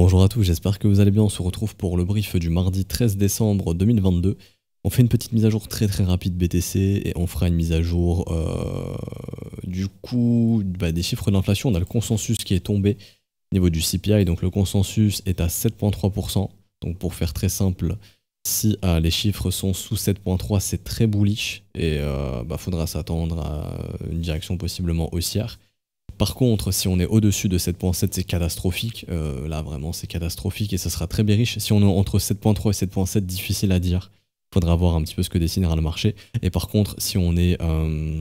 bonjour à tous, j'espère que vous allez bien. On se retrouve pour le brief du mardi 13 décembre 2022. On fait une petite mise à jour très très rapide BTC et on fera une mise à jour euh, du coup bah, des chiffres d'inflation. On a le consensus qui est tombé au niveau du CPI, donc le consensus est à 7,3%. Donc pour faire très simple, si euh, les chiffres sont sous 7,3, c'est très bullish et il euh, bah, faudra s'attendre à une direction possiblement haussière. Par contre, si on est au-dessus de 7.7, c'est catastrophique. Euh, là, vraiment, c'est catastrophique et ça sera très riche. Si on est entre 7.3 et 7.7, difficile à dire. Il Faudra voir un petit peu ce que dessinera le marché. Et par contre, si on est... Euh,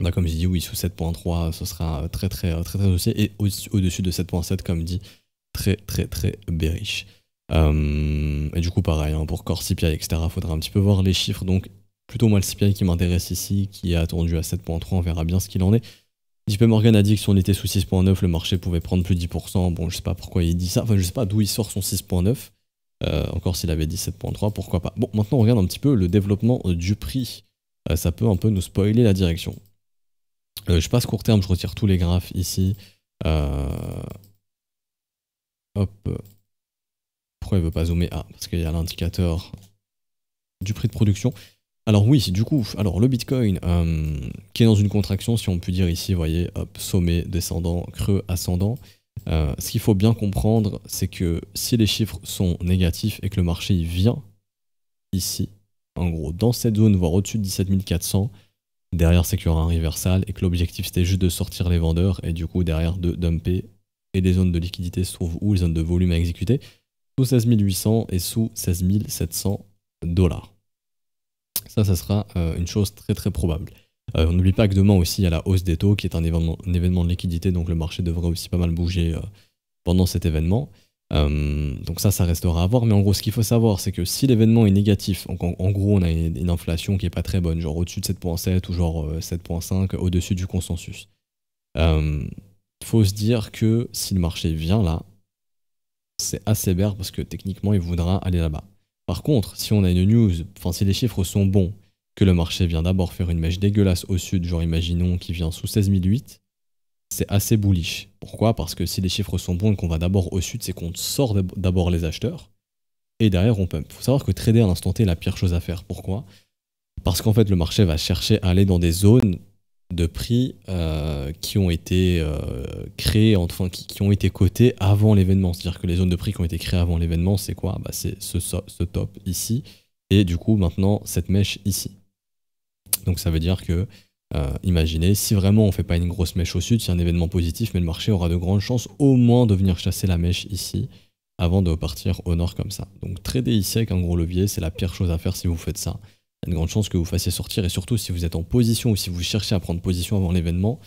bah, comme je dis, oui, sous 7.3, ce sera très très très très haussier. Et au-dessus de 7.7, comme dit, très très très bearish. Euh, et du coup, pareil, hein, pour Core CPI, etc., faudra un petit peu voir les chiffres. Donc, plutôt moi le CPI qui m'intéresse ici, qui est attendu à 7.3, on verra bien ce qu'il en est. JP Morgan a dit que si on était sous 6.9, le marché pouvait prendre plus 10%. Bon, je sais pas pourquoi il dit ça. Enfin, je sais pas d'où il sort son 6.9. Euh, encore s'il avait dit 7.3, pourquoi pas. Bon, maintenant on regarde un petit peu le développement euh, du prix. Euh, ça peut un peu nous spoiler la direction. je passe court terme, je retire tous les graphes ici. Hop. Pourquoi il veut pas zoomer Ah, parce qu'il y a l'indicateur du prix de production. Alors oui, du coup, alors le Bitcoin euh, qui est dans une contraction, si on peut dire ici, vous voyez, sommet descendant, creux ascendant. Euh, ce qu'il faut bien comprendre, c'est que si les chiffres sont négatifs et que le marché vient ici, en gros, dans cette zone, voire au-dessus de 17 400, derrière c'est qu'il y aura un reversal et que l'objectif c'était juste de sortir les vendeurs et du coup derrière de dumper et les zones de liquidité se trouvent où, les zones de volume à exécuter, sous 16 800 et sous 16 700 dollars. Ça, ça sera euh, une chose très très probable. Euh, on n'oublie pas que demain aussi, il y a la hausse des taux, qui est un événement, événement de liquidité, donc le marché devrait aussi pas mal bouger euh, pendant cet événement. donc ça, ça restera à voir. Mais en gros, ce qu'il faut savoir, c'est que si l'événement est négatif, en, gros, on a une, inflation qui n'est pas très bonne, genre au-dessus de 7.7 ou genre 7.5, au-dessus du consensus. Il faut se dire que si le marché vient là, c'est assez vert parce que techniquement, il voudra aller là-bas. Par contre, si on a une news, enfin si les chiffres sont bons, que le marché vient d'abord faire une mèche dégueulasse au sud, genre imaginons qu'il vient sous 16008, c'est assez bullish. Pourquoi Parce que si les chiffres sont bons et qu'on va d'abord au sud, c'est qu'on sort d'abord les acheteurs et derrière on peut. Il faut savoir que trader à l'instant T est la pire chose à faire. Pourquoi Parce qu'en fait le marché va chercher à aller dans des zones de prix euh, qui ont été euh, créés, enfin qui, ont été cotés avant l'événement. C'est-à-dire que les zones de prix qui ont été créées avant l'événement, c'est quoi bah, C'est ce, ce, top ici, et du coup maintenant cette mèche ici. Donc ça veut dire que, euh, imaginez, si vraiment on ne fait pas une grosse mèche au sud, c'est un événement positif, mais le marché aura de grandes chances au moins de venir chasser la mèche ici, avant de partir au nord comme ça. Donc trader ici avec un gros levier, c'est la pire chose à faire si vous faites ça il y a de grandes chances que vous fassiez sortir. Et surtout, si vous êtes en position ou si vous cherchez à prendre position avant l'événement,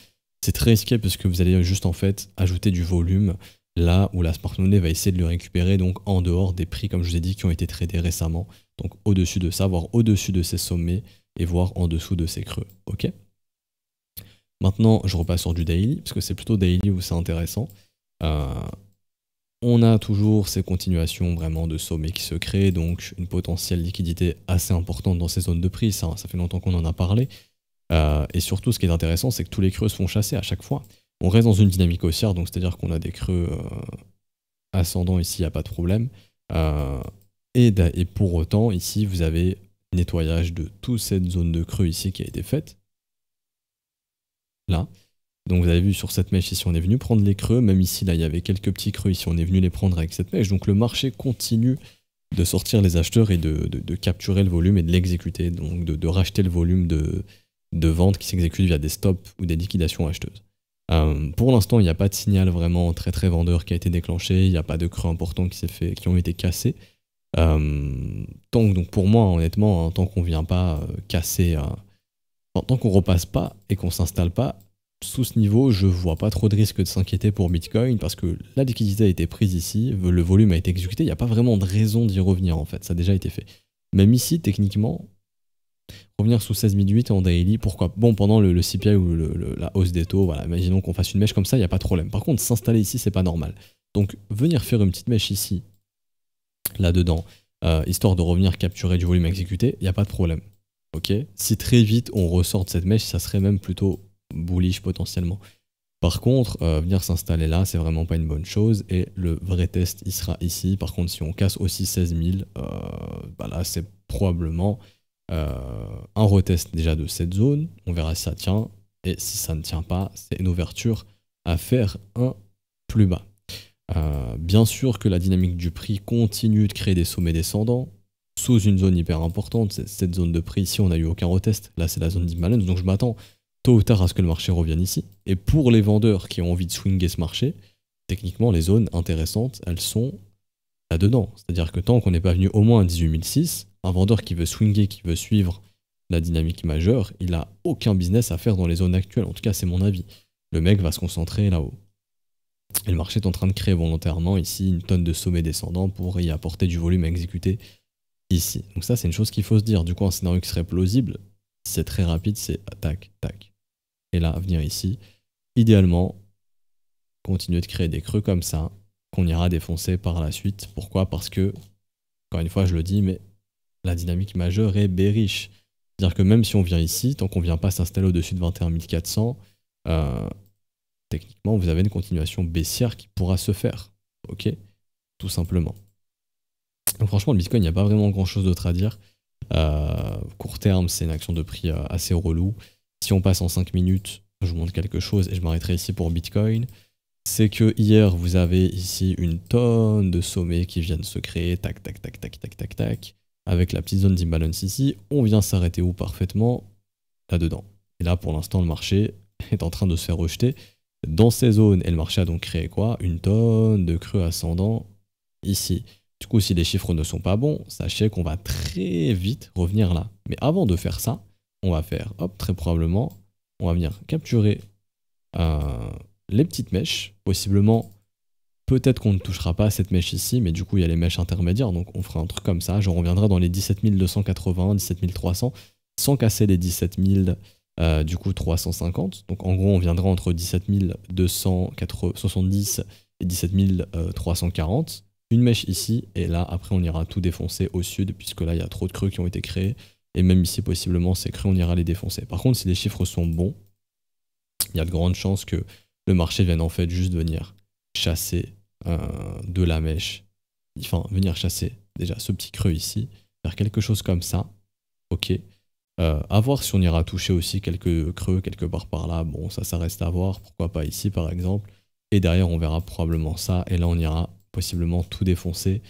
c'est très risqué parce que vous allez juste en fait ajouter du volume là où la smart money va essayer de le récupérer, donc en dehors des prix, comme je vous ai dit, qui ont été tradés récemment. Donc au-dessus de ça, voire au-dessus de ces sommets et voire en dessous de ces creux. Ok Maintenant, je repasse sur du daily parce que c'est plutôt daily où c'est intéressant. Euh, on a toujours ces continuations vraiment de sommets qui se créent, donc une potentielle liquidité assez importante dans ces zones de prix, ça, fait longtemps qu'on en a parlé. Euh, et surtout, ce qui est intéressant, c'est que tous les creux se font chasser à chaque fois. On reste dans une dynamique haussière, donc c'est-à-dire qu'on a des creux euh, ascendants ici, il n'y a pas de problème. Euh, et, et pour autant, ici, vous avez nettoyage de toute cette zone de creux ici qui a été faite. Là. Donc vous avez vu sur cette mèche ici, on est venu prendre les creux, même ici, là, il y avait quelques petits creux ici, on est venu les prendre avec cette mèche. Donc le marché continue de sortir les acheteurs et de, capturer le volume et de l'exécuter, donc de, racheter le volume de, de vente qui s'exécute via des stops ou des liquidations acheteuses. Euh, pour l'instant, il n'y a pas de signal vraiment très très vendeur qui a été déclenché, il n'y a pas de creux importants qui, fait, qui ont été cassés. Euh, tant donc pour moi, honnêtement, hein, tant qu'on vient pas euh, casser, tant qu'on repasse pas et qu'on s'installe pas sous ce niveau, je vois pas trop de risque de s'inquiéter pour Bitcoin parce que la liquidité a été prise ici, le volume a été exécuté, il n'y a pas vraiment de raison d'y revenir en fait, ça a déjà été fait. Même ici, techniquement, revenir sous 16008 en daily, pourquoi Bon, pendant le, CPI ou la hausse des taux, voilà, imaginons qu'on fasse une mèche comme ça, il n'y a pas de problème. Par contre, s'installer ici, c'est pas normal. Donc, venir faire une petite mèche ici, là-dedans, euh, histoire de revenir capturer du volume exécuté, il n'y a pas de problème. Ok Si très vite on ressort de cette mèche, ça serait même plutôt bullish potentiellement. Par contre, euh, venir s'installer là, c'est vraiment pas une bonne chose. Et le vrai test, il sera ici. Par contre, si on casse aussi 16 000, euh, bah là, c'est probablement euh, un retest déjà de cette zone. On verra si ça tient. Et si ça ne tient pas, c'est une ouverture à faire un plus bas. bien sûr que la dynamique du prix continue de créer des sommets descendants sous une zone hyper importante. Cette zone de prix ici, on n'a eu aucun retest. Là, c'est la zone d'imbalance. Donc, je m'attends tôt ou tard à ce que le marché revienne ici. Et pour les vendeurs qui ont envie de swinger ce marché, techniquement, les zones intéressantes, elles sont là-dedans. C'est-à-dire que tant qu'on n'est pas venu au moins à 18006, un vendeur qui veut swinger qui veut suivre la dynamique majeure, il a aucun business à faire dans les zones actuelles. En tout cas, c'est mon avis. Le mec va se concentrer là-haut. Et le marché est en train de créer volontairement ici une tonne de sommets descendants pour y apporter du volume à exécuter ici. Donc ça, c'est une chose qu'il faut se dire. Du coup, un scénario qui serait plausible, c'est très rapide, c'est tac, tac, et là, venir ici, idéalement, continuer de créer des creux comme ça, qu'on ira défoncer par la suite. Pourquoi Parce que, encore une fois, je le dis, mais la dynamique majeure est bearish. C'est-à-dire que même si on vient ici, tant qu'on ne vient pas s'installer au-dessus de 21 400, euh, techniquement, vous avez une continuation baissière qui pourra se faire. Ok Tout simplement. Donc franchement, le Bitcoin, il n'y a pas vraiment grand-chose d'autre à dire. Euh, court terme, c'est une action de prix euh, assez relou si on passe en 5 minutes, je vous montre quelque chose et je m'arrêterai ici pour Bitcoin, c'est que hier, vous avez ici une tonne de sommets qui viennent se créer, tac, tac, tac, tac, tac, tac, tac, avec la petite zone d'imbalance ici. On vient s'arrêter où parfaitement Là-dedans. Et là, pour l'instant, le marché est en train de se faire rejeter dans ces zones. Et le marché a donc créé quoi Une tonne de creux ascendant ici. Du coup, si les chiffres ne sont pas bons, sachez qu'on va très vite revenir là. Mais avant de faire ça, on va faire, hop, très probablement, on va venir capturer euh, les petites mèches. Possiblement, peut-être qu'on ne touchera pas à cette mèche ici, mais du coup, il y a les mèches intermédiaires, donc on fera un truc comme ça. Je reviendrai dans les 17 280, 17 300, sans casser les 17 euh, du coup, 350. Donc, en gros, on viendra entre 270 et 17 340, euh, Une mèche ici, et là, après, on ira tout défoncer au sud, puisque là, il y a trop de creux qui ont été créés. Et même ici, possiblement, ces creux, on ira les défoncer. Par contre, si les chiffres sont bons, il y a de grandes chances que le marché vienne en fait juste venir chasser euh, de la mèche. Enfin, venir chasser déjà ce petit creux ici, faire quelque chose comme ça. Ok. A euh, à voir si on ira toucher aussi quelques creux quelque part par là. Bon, ça, ça reste à voir. Pourquoi pas ici, par exemple. Et derrière, on verra probablement ça. Et là, on ira possiblement tout défoncer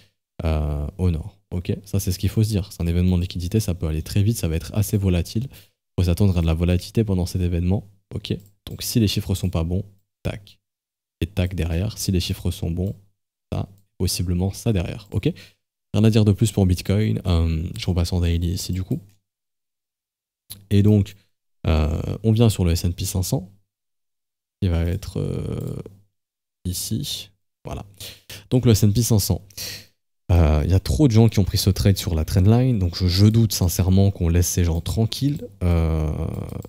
euh, au nord. Ok, ça c'est ce qu'il faut se dire. C'est un événement de liquidité, ça peut aller très vite, ça va être assez volatile. Il faut s'attendre à de la volatilité pendant cet événement. Ok, donc si les chiffres sont pas bons, tac. Et tac derrière. Si les chiffres sont bons, ça, possiblement ça derrière. Ok Rien à dire de plus pour Bitcoin. Euh, je repasse en daily ici du coup. Et donc, euh, on vient sur le SP 500. Il va être euh, ici. Voilà. Donc le SP 500. Il euh, y a trop de gens qui ont pris ce trade sur la trendline, donc je, doute sincèrement qu'on laisse ces gens tranquilles. Euh,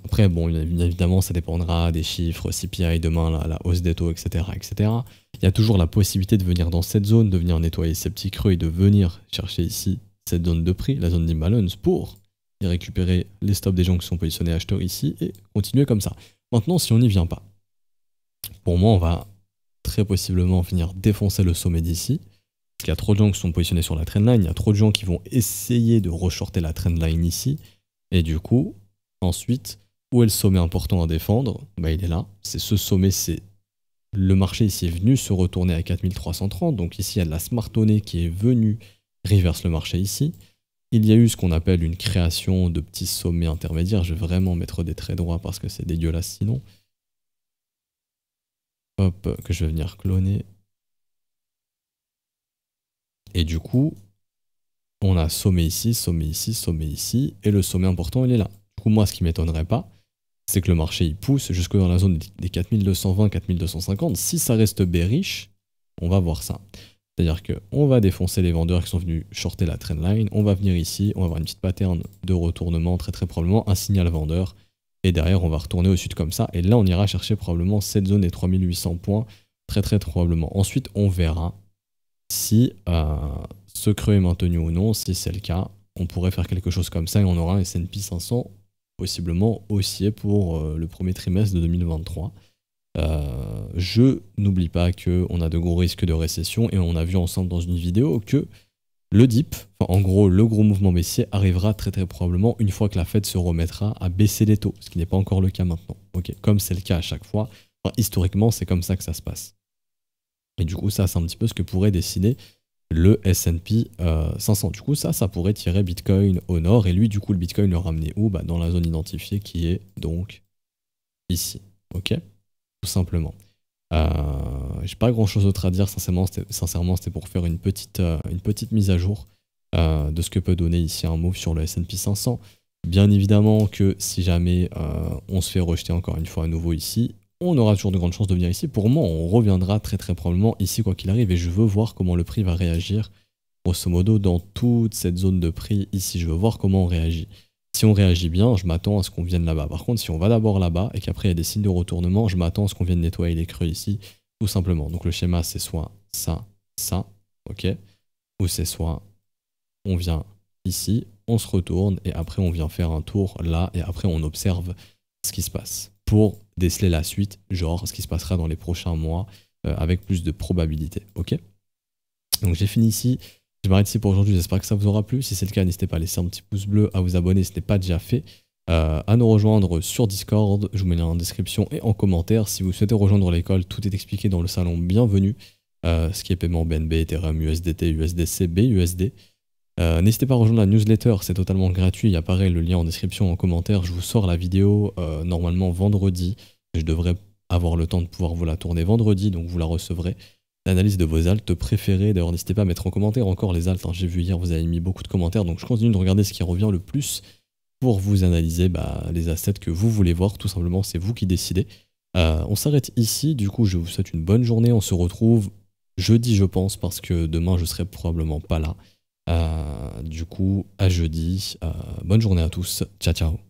après, bon, évidemment, ça dépendra des chiffres, CPI demain, la, hausse des taux, etc. etc. Il y a toujours la possibilité de venir dans cette zone, de venir nettoyer ces petits creux et de venir chercher ici cette zone de prix, la zone d'imbalance, pour y récupérer les stops des gens qui sont positionnés acheteurs ici et continuer comme ça. Maintenant, si on n'y vient pas, pour moi, on va très possiblement finir défoncer le sommet d'ici il y a trop de gens qui sont positionnés sur la trendline, il y a trop de gens qui vont essayer de re-shorter la trendline ici. Et du coup, ensuite, où est le sommet important à défendre bah, Il est là. C'est ce sommet, c'est le marché ici est venu se retourner à 4330. Donc ici, il y a de la money qui est venue reverse le marché ici. Il y a eu ce qu'on appelle une création de petits sommets intermédiaires. Je vais vraiment mettre des traits droits parce que c'est dégueulasse sinon. Hop, que je vais venir cloner. Et du coup, on a sommet ici, sommet ici, sommet ici, et le sommet important, il est là. Du coup, moi, ce qui m'étonnerait pas, c'est que le marché il pousse jusque dans la zone des 4220-4250. Si ça reste bearish, on va voir ça. C'est-à-dire qu'on va défoncer les vendeurs qui sont venus shorter la trendline, on va venir ici, on va avoir une petite pattern de retournement, très très probablement un signal vendeur, et derrière on va retourner au sud comme ça, et là on ira chercher probablement cette zone des 3800 points, très très probablement. Ensuite on verra si euh, ce creux est maintenu ou non. Si c'est le cas, on pourrait faire quelque chose comme ça et on aura un S&P 500 possiblement haussier pour euh, le premier trimestre de 2023. Euh, je n'oublie pas qu'on a de gros risques de récession et on a vu ensemble dans une vidéo que le dip, en gros le gros mouvement baissier, arrivera très très probablement une fois que la Fed se remettra à baisser les taux, ce qui n'est pas encore le cas maintenant. Comme c'est le cas à chaque fois, historiquement c'est comme ça que ça se passe. Et du coup, ça, c'est un petit peu ce que pourrait dessiner le S&P 500. Euh, du coup, ça, ça pourrait tirer Bitcoin au nord. Et lui, du coup, le Bitcoin le ramener où bah, Dans la zone identifiée qui est donc ici. OK Tout simplement. Je euh, J'ai pas grand-chose d'autre à dire, sincèrement. c'était pour faire une petite, euh, une petite mise à jour de ce que peut donner ici un move sur le S&P 500. Bien évidemment que si jamais on se fait rejeter encore une fois à nouveau ici, on aura toujours de grandes chances de venir ici. Pour moi, on reviendra très très probablement ici quoi qu'il arrive et je veux voir comment le prix va réagir grosso modo dans toute cette zone de prix ici. Je veux voir comment on réagit. Si on réagit bien, je m'attends à ce qu'on vienne là-bas. Par contre, si on va d'abord là-bas et qu'après il y a des signes de retournement, je m'attends à ce qu'on vienne nettoyer les creux ici, tout simplement. Donc le schéma, c'est soit ça, ça, ok Ou c'est soit on vient ici, on se retourne et après on vient faire un tour là et après on observe ce qui se passe pour déceler la suite, genre ce qui se passera dans les prochains mois euh, avec plus de probabilité. Ok Donc j'ai fini ici. Je m'arrête ici pour aujourd'hui. J'espère que ça vous aura plu. Si c'est le cas, n'hésitez pas à laisser un petit pouce bleu, à vous abonner si ce n'est pas déjà fait. Euh, à nous rejoindre sur Discord. Je vous mets le lien en description et en commentaire. Si vous souhaitez rejoindre l'école, tout est expliqué dans le salon. Bienvenue. Euh, ce qui est paiement BNB, Ethereum, USDT, USDC, BUSD. Euh, n'hésitez pas à rejoindre la newsletter, c'est totalement gratuit. Il apparaît le lien en description, en commentaire. Je vous sors la vidéo euh, normalement vendredi. Je devrais avoir le temps de pouvoir vous la tourner vendredi, donc vous la recevrez. L'analyse de vos altes préférées. D'ailleurs, n'hésitez pas à mettre en commentaire encore les altes. Hein. J'ai vu hier, vous avez mis beaucoup de commentaires, donc je continue de regarder ce qui revient le plus pour vous analyser bah, les assets que vous voulez voir. Tout simplement, c'est vous qui décidez. Euh, on s'arrête ici. Du coup, je vous souhaite une bonne journée. On se retrouve jeudi, je pense, parce que demain, je serai probablement pas là. Euh, du coup, à jeudi. Euh, bonne journée à tous. Ciao, ciao.